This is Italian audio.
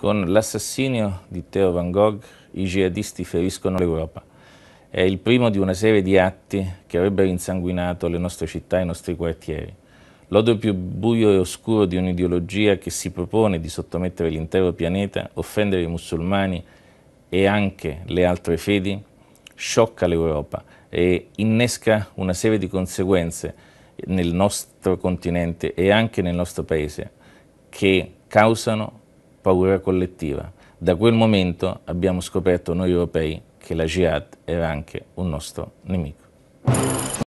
Con l'assassinio di Theo Van Gogh i jihadisti feriscono l'Europa. È il primo di una serie di atti che avrebbero insanguinato le nostre città e i nostri quartieri. L'odio più buio e oscuro di un'ideologia che si propone di sottomettere l'intero pianeta, offendere i musulmani e anche le altre fedi, sciocca l'Europa e innesca una serie di conseguenze nel nostro continente e anche nel nostro paese che causano paura collettiva. Da quel momento abbiamo scoperto noi europei che la Jihad era anche un nostro nemico.